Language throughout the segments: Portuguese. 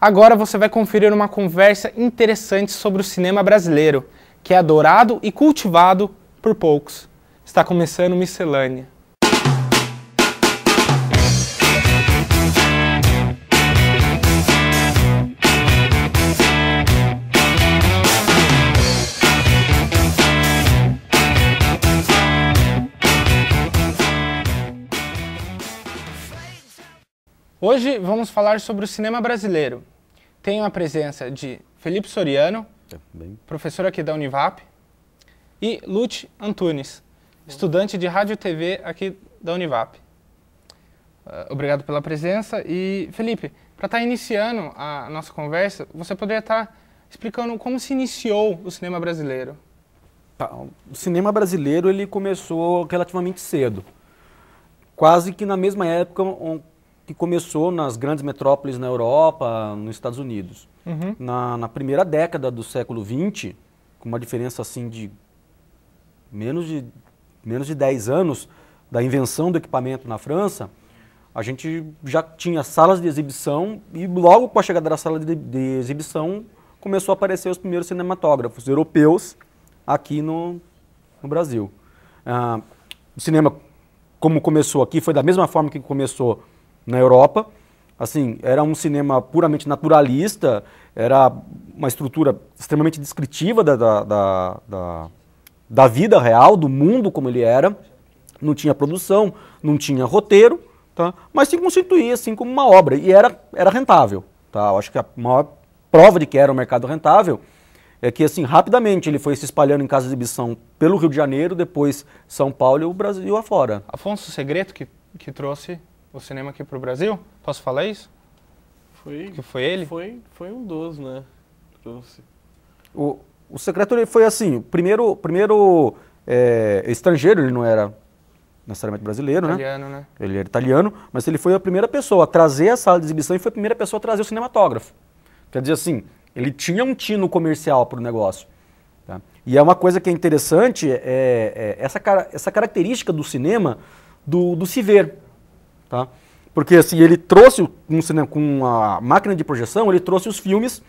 Agora você vai conferir uma conversa interessante sobre o cinema brasileiro, que é adorado e cultivado por poucos. Está começando Miscelânea. Hoje vamos falar sobre o cinema brasileiro. Tenho a presença de Felipe Soriano, é, professor aqui da Univap, e Lute Antunes, estudante de rádio e TV aqui da Univap. Eh, obrigado pela presença e Felipe, para estar tá iniciando a nossa conversa, você poderia estar tá explicando como se iniciou o cinema brasileiro? Tá, o cinema brasileiro ele começou relativamente cedo, quase que na mesma época que começou nas grandes metrópoles na Europa, nos Estados Unidos. Uhum. Na, na, primeira década do século XX, com uma diferença assim de menos de, menos de 10 anos da invenção do equipamento na França, a gente já tinha salas de exibição e logo com a chegada da sala de, de exibição começou a aparecer os primeiros cinematógrafos europeus aqui no, no Brasil. Ah, o cinema, como começou aqui, foi da mesma forma que começou na Europa. Assim, era um cinema puramente naturalista, era uma estrutura extremamente descritiva da, da, da, da, da vida real, do mundo como ele era. Não tinha produção, não tinha roteiro, tá? mas se constituía assim como uma obra e era, era rentável. Tá? Eu acho que a maior prova de que era um mercado rentável é que assim rapidamente ele foi se espalhando em casa de exibição pelo Rio de Janeiro, depois São Paulo e o Brasil afora. Afonso Segredo que, que trouxe o cinema aqui para o Brasil? Posso falar isso? Foi. Que foi ele? Foi, foi um dos, né? Trouxe. O, o secreto ele foi assim, o primeiro, primeiro é, estrangeiro, ele não era necessariamente brasileiro, né? italiano, né? né? Ele era italiano, mas ele foi a primeira pessoa a trazer a sala de exibição e foi a primeira pessoa a trazer o cinematógrafo. Quer dizer assim, ele tinha um tino comercial para o negócio. Tá? E é uma coisa que é interessante, é, é essa, essa característica do cinema do, do se ver. Tá? Porque assim, ele trouxe um cinema, com a máquina de projeção, ele trouxe os filmes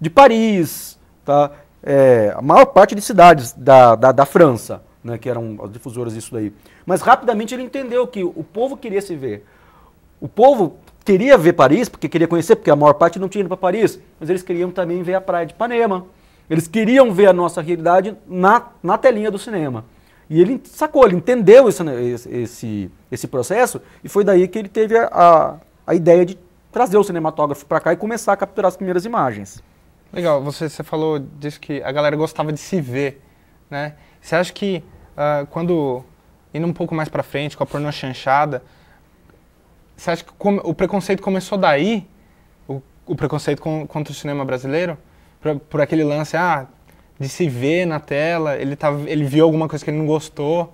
de Paris, tá? É, a maior parte de cidades da, da, da França, né, que eram as difusoras disso daí. Mas rapidamente ele entendeu que o povo queria se ver. O povo queria ver Paris, porque queria conhecer, porque a maior parte não tinha ido para Paris, mas eles queriam também ver a praia de Ipanema. Eles queriam ver a nossa realidade na, na telinha do cinema. E ele sacou, ele entendeu né, esse, esse, esse processo e foi daí que ele teve a, a, a ideia de trazer o cinematógrafo para cá e começar a capturar as primeiras imagens. Legal, você, você falou disso que a galera gostava de se ver, né? Você acha que uh, quando, indo um pouco mais para frente com a pornô chanchada, você acha que o preconceito começou daí? O, o preconceito com, contra o cinema brasileiro? Por, por aquele lance, ah, de se ver na tela? Ele, tá, ele viu alguma coisa que ele não gostou?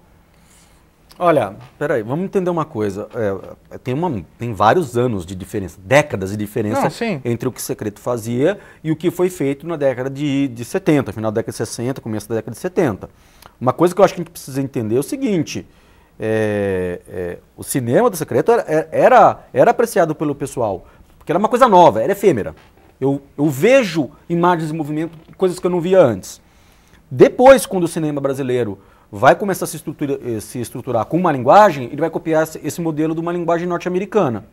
Olha, peraí, vamos entender uma coisa. É, tem, uma, tem vários anos de diferença, décadas de diferença não, entre o que o Secreto fazia e o que foi feito na década de, de 70, final da década de 60, começo da década de 70. Uma coisa que eu acho que a gente precisa entender é o seguinte: é, é, o cinema do Secreto era, é, era, era apreciado pelo pessoal, porque era uma coisa nova, era efêmera. Eu, eu vejo imagens em movimento, coisas que eu não via antes. Depois, quando o cinema brasileiro vai começar a se, eh, se estruturar com uma linguagem, ele vai copiar esse modelo de uma linguagem norte-americana.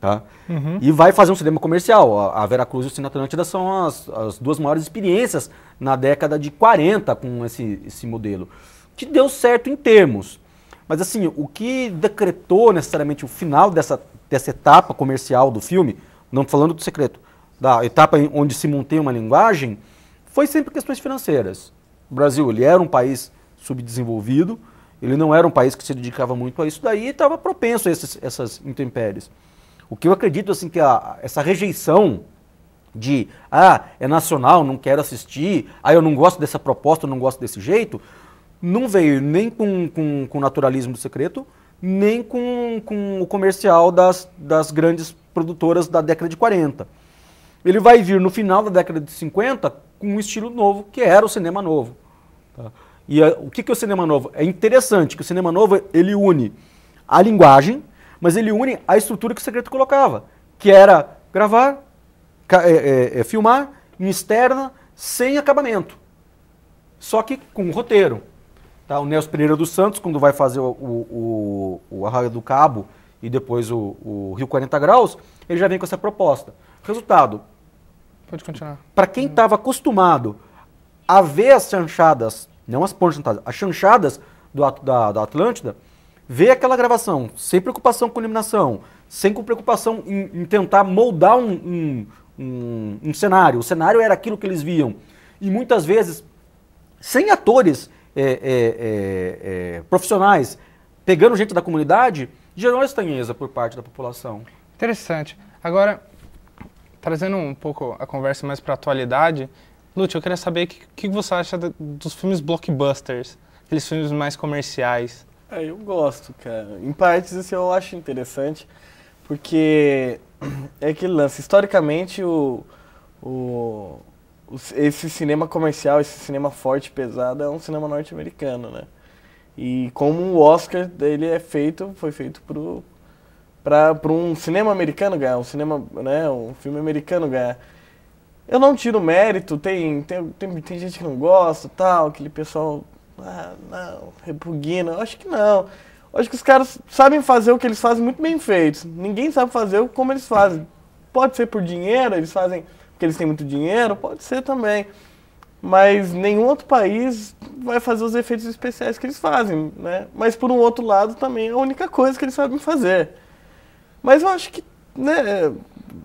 Tá? Uhum. E vai fazer um cinema comercial. A, a Veracruz e o Cine Atlântida são as, as, duas maiores experiências na década de 40 com esse, esse modelo, que deu certo em termos. Mas assim, o que decretou necessariamente o final dessa, dessa etapa comercial do filme, não falando do secreto, da etapa onde se mantém uma linguagem, foi sempre questões financeiras. O Brasil ele era um país subdesenvolvido, ele não era um país que se dedicava muito a isso daí e estava propenso a esses, essas intempéries. O que eu acredito assim que a, essa rejeição de ah, é nacional, não quero assistir, ah, eu não gosto dessa proposta, eu não gosto desse jeito, não veio nem com, com, com naturalismo secreto, nem com, com o comercial das, das grandes produtoras da década de 40. Ele vai vir no final da década de 50 com um estilo novo, que era o cinema novo. Tá? E a, o que, que é o cinema novo? É interessante que o cinema novo ele une a linguagem, mas ele une a estrutura que o Segredo colocava, que era gravar, é, é, é, filmar em externa, sem acabamento, só que com roteiro. Tá? O Nelson Pereira dos Santos, quando vai fazer o, o, o Arraio do Cabo e depois o, o Rio 40 Graus, ele já vem com essa proposta. Resultado, Pode continuar. Para quem estava acostumado a ver as chanchadas, não as pontes chanchadas, as chanchadas do, da, da Atlântida, ver aquela gravação sem preocupação com iluminação, sem preocupação em, em tentar moldar um, um, um, um, cenário. O cenário era aquilo que eles viam. E muitas vezes, sem atores é, é, é, é profissionais pegando gente da comunidade, gerou estranheza por parte da população. Interessante. Agora, trazendo um pouco a conversa mais para a atualidade, Lute, eu queria saber o que, que, você acha dos filmes blockbusters, aqueles filmes mais comerciais. É, eu gosto, cara. Em partes isso assim, eu acho interessante, porque é aquele lance. Historicamente, o, o, o, esse cinema comercial, esse cinema forte, pesado, é um cinema norte-americano, né? E como o Oscar dele é feito, foi feito pro, para um cinema americano ganhar, um cinema, né, um filme americano ganhar. Eu não tiro mérito, tem, tem, tem, tem gente que não gosta, tal, aquele pessoal, ah, não, repugna, eu acho que não. Eu acho que os caras sabem fazer o que eles fazem muito bem feito. Ninguém sabe fazer como eles fazem. Pode ser por dinheiro, eles fazem porque eles têm muito dinheiro, pode ser também. Mas nenhum outro país vai fazer os efeitos especiais que eles fazem, né? Mas por um outro lado também é a única coisa que eles sabem fazer. Mas eu acho que, né,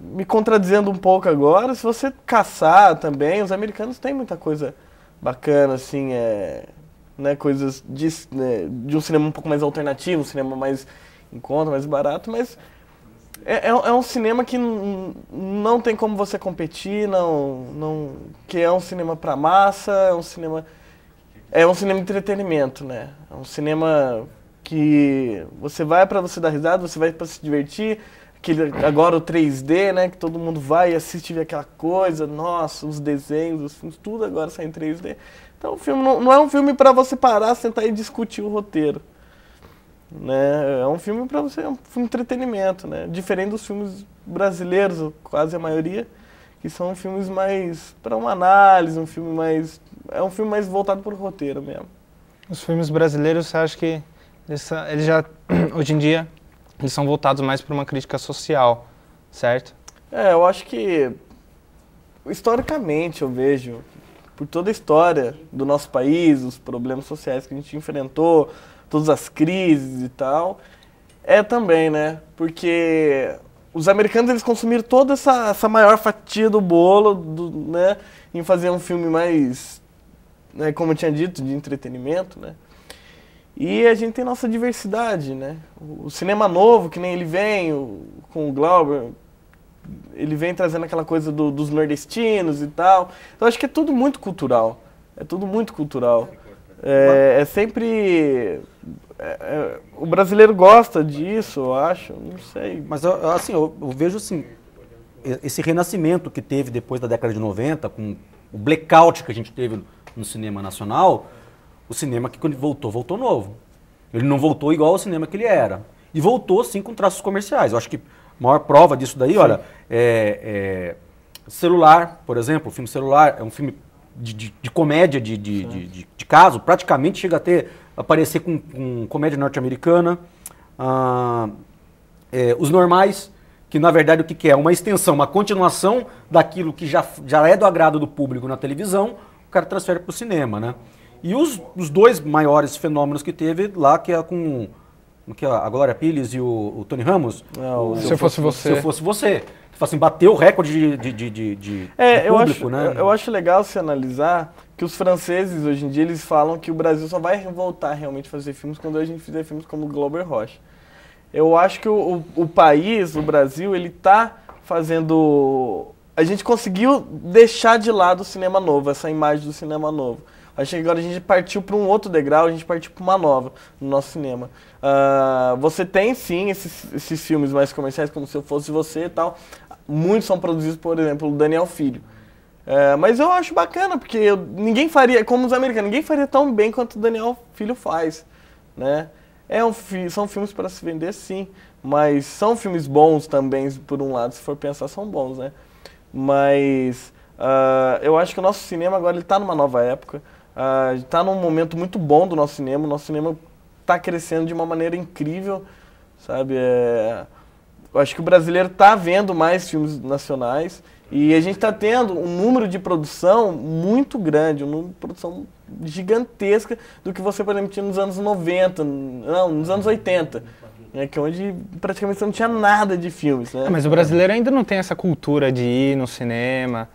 me contradizendo um pouco agora, se você caçar também, os americanos têm muita coisa bacana, assim, é, né, coisas de, né, de um cinema um pouco mais alternativo, um cinema mais em conta, mais barato, mas é, é, é um cinema que não tem como você competir, não, não, que é um cinema para massa, é um cinema é um cinema de entretenimento, né? É um cinema que você vai para você dar risada, você vai para se divertir. Aquele, agora o 3D, né? Que todo mundo vai e assiste vê aquela coisa. Nossa, os desenhos, os filmes, tudo agora sai em 3D. Então o filme não, não é um filme para você parar, sentar e discutir o roteiro. Né? É um filme para você, é um filme de entretenimento, né? Diferente dos filmes brasileiros, quase a maioria, que são filmes mais para uma análise, um filme mais é um filme mais voltado para o roteiro mesmo. Os filmes brasileiros, você acha que eles, eles já, hoje em dia, eles são voltados mais para uma crítica social, certo? É, eu acho que, historicamente, eu vejo, por toda a história do nosso país, os problemas sociais que a gente enfrentou, todas as crises e tal, é também, né? Porque os americanos eles consumiram toda essa, essa maior fatia do bolo, do, né? Em fazer um filme mais, né, como eu tinha dito, de entretenimento, né? E a gente tem nossa diversidade, né? O cinema novo, que nem ele vem o, com o Glauber, ele vem trazendo aquela coisa do, dos nordestinos e tal. Então acho que é tudo muito cultural. É tudo muito cultural. É, é sempre. É, é, o brasileiro gosta disso, eu acho. Não sei. Mas assim, eu, eu vejo assim, esse renascimento que teve depois da década de 90, com o blackout que a gente teve no cinema nacional o cinema que quando voltou, voltou novo. Ele não voltou igual ao cinema que ele era. E voltou, sim, com traços comerciais. Eu acho que a maior prova disso daí, sim. olha, é, é, celular, por exemplo, o filme celular é um filme de, de, de comédia de, de, caso, praticamente chega a ter, aparecer com, com comédia norte-americana. Ah, é, os normais, que na verdade o que, que, é? Uma extensão, uma continuação daquilo que já, já é do agrado do público na televisão, o cara transfere para o cinema, né? E os, os dois maiores fenômenos que teve lá, que é com que é a Glória Pires e o, o Tony Ramos. Não, é, o, se, eu fosse, você. Se eu fosse você. Tipo assim, bateu o recorde de, de, de, de é, público, eu acho, né? Eu acho legal se analisar que os franceses, hoje em dia, eles falam que o Brasil só vai voltar realmente a fazer filmes quando a gente fizer filmes como Glober Roche. Eu acho que o, o, o país, o Brasil, ele tá fazendo... A gente conseguiu deixar de lado o cinema novo, essa imagem do cinema novo. Acho que agora a gente partiu para um outro degrau, a gente partiu para uma nova no nosso cinema. Uh, você tem sim esses, esses, filmes mais comerciais, como se eu fosse você e tal. Muitos são produzidos, por exemplo, o Daniel Filho. É, mas eu acho bacana, porque eu, ninguém faria, como os americanos, ninguém faria tão bem quanto o Daniel Filho faz. Né? É um fi, são filmes para se vender, sim. Mas são filmes bons também, por um lado, se for pensar, são bons, né? Mas uh, eu acho que o nosso cinema agora está numa nova época está ah, uh, num momento muito bom do nosso cinema. O nosso cinema está crescendo de uma maneira incrível, sabe? É... eu acho que o brasileiro está vendo mais filmes nacionais e a gente está tendo um número de produção muito grande, um número de produção gigantesca do que você, por exemplo, tinha nos anos 90, não, nos anos 80. Né? é que onde praticamente você não tinha nada de filmes, né? É, mas o brasileiro ainda não tem essa cultura de ir no cinema,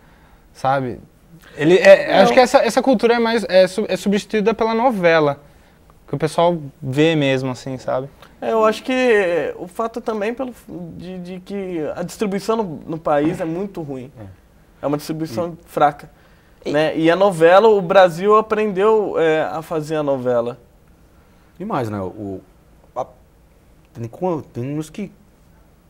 sabe? Ele é, é acho que essa, essa cultura é mais é, é substituída pela novela que o pessoal vê mesmo, assim, sabe? É, eu acho que o fato também pelo de, de que a distribuição no, no, país é muito ruim. É, é uma distribuição hum. fraca. E... Né? e a novela, o Brasil aprendeu é, a fazer a novela. E mais, né? O, a, tem, que,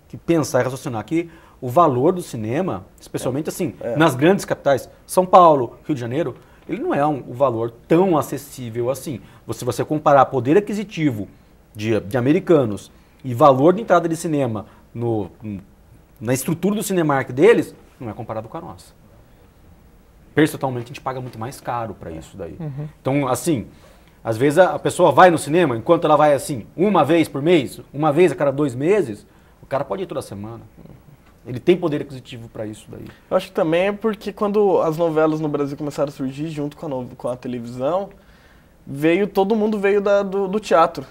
que pensar e raciocinar que o valor do cinema, especialmente é. assim, é. nas grandes capitais, São Paulo, Rio de Janeiro, ele não é um, um valor tão acessível assim. Se você comparar poder aquisitivo de, de americanos e valor de entrada de cinema no, na estrutura do Cinemark deles, não é comparado com a nossa. Percentualmente a gente paga muito mais caro para isso daí. Uhum. Então, assim, às vezes a pessoa vai no cinema, enquanto ela vai assim, uma vez por mês, uma vez a cada dois meses, o cara pode ir toda semana. Ele tem poder aquisitivo para isso daí. Eu acho que também é porque quando as novelas no Brasil começaram a surgir junto com a, no, com a televisão, veio todo mundo veio da, do, do, teatro,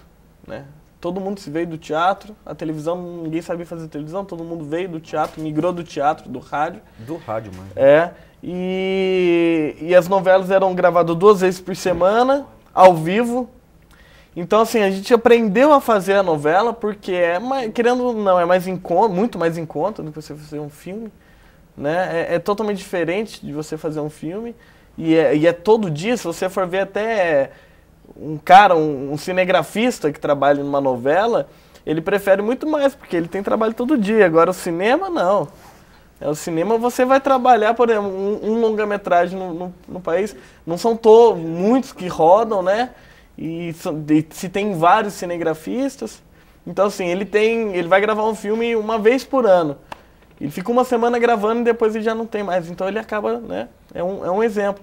né? Todo mundo se veio do teatro, a televisão, ninguém sabia fazer televisão, todo mundo veio do teatro, migrou do teatro, do rádio. Do rádio, mano. É. E, e as novelas eram gravadas duas vezes por semana, ao vivo, então, assim, a gente aprendeu a fazer a novela porque é mais, querendo ou não, é mais em conta, muito mais em conta do que você fazer um filme. Né? É, é totalmente diferente de você fazer um filme. E é, e é, todo dia, se você for ver até um cara, um, um cinegrafista que trabalha numa novela, ele prefere muito mais, porque ele tem trabalho todo dia. Agora o cinema, não. É, o cinema você vai trabalhar, por exemplo, um, um longa-metragem no, no, no, país. Não são to muitos que rodam, né? E, e se tem vários cinegrafistas. Então, assim, ele tem. Ele vai gravar um filme uma vez por ano. Ele fica uma semana gravando e depois ele já não tem mais. Então ele acaba, né? É um, é um exemplo.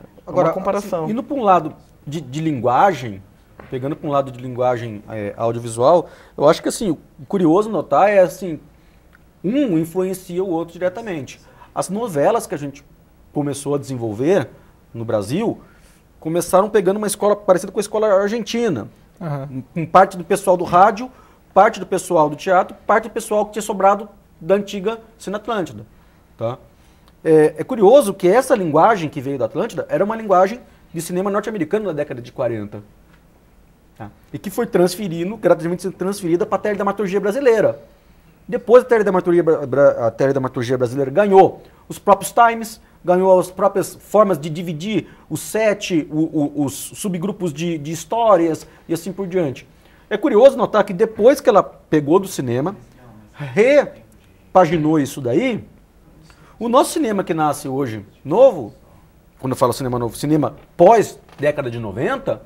É Agora, uma comparação. Assim, indo para um lado de, de linguagem, pegando para um lado de linguagem é, audiovisual, eu acho que assim, o curioso notar é assim, um influencia o outro diretamente. As novelas que a gente começou a desenvolver no Brasil, começaram pegando uma escola parecida com a escola argentina. Uhum. Com parte do pessoal do rádio, parte do pessoal do teatro, parte do pessoal que tinha sobrado da antiga Cine Atlântida. Tá? É, é, curioso que essa linguagem que veio da Atlântida era uma linguagem de cinema norte-americano da década de 40. Tá? E que foi transferindo, gratuitamente sendo transferida para a tele da dramaturgia brasileira. Depois a tele da dramaturgia brasileira ganhou os próprios times, ganhou as próprias formas de dividir os sete, o, o, os subgrupos de, de histórias e assim por diante. É curioso notar que depois que ela pegou do cinema, repaginou isso daí, o nosso cinema que nasce hoje novo, quando eu falo cinema novo, cinema pós década de 90,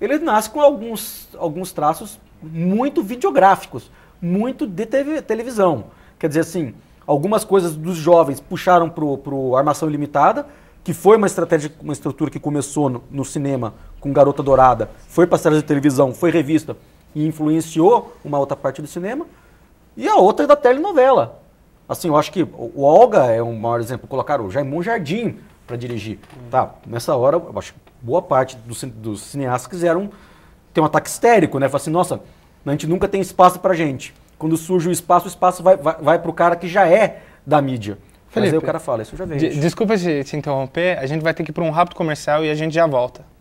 ele nasce com alguns, alguns traços muito videográficos, muito de TV, televisão. Quer dizer assim, Algumas coisas dos jovens puxaram para o Armação Ilimitada, que foi uma estratégia, uma estrutura que começou no, no cinema com Garota Dourada, foi para séries de televisão, foi revista e influenciou uma outra parte do cinema. E a outra é da telenovela. Assim, eu acho que o Olga é um maior exemplo. Colocaram o Jaimon Jardim para dirigir. Hum. Tá, nessa hora, eu acho que boa parte dos, cineastas quiseram ter um ataque histérico, né? Falar assim, nossa, a gente nunca tem espaço para gente. Quando surge o espaço, o espaço vai, vai, vai para o cara que já é da mídia. Felipe, Mas aí o cara fala, isso já veio. Desculpa se te interromper, a gente vai ter que ir para um rápido comercial e a gente já volta.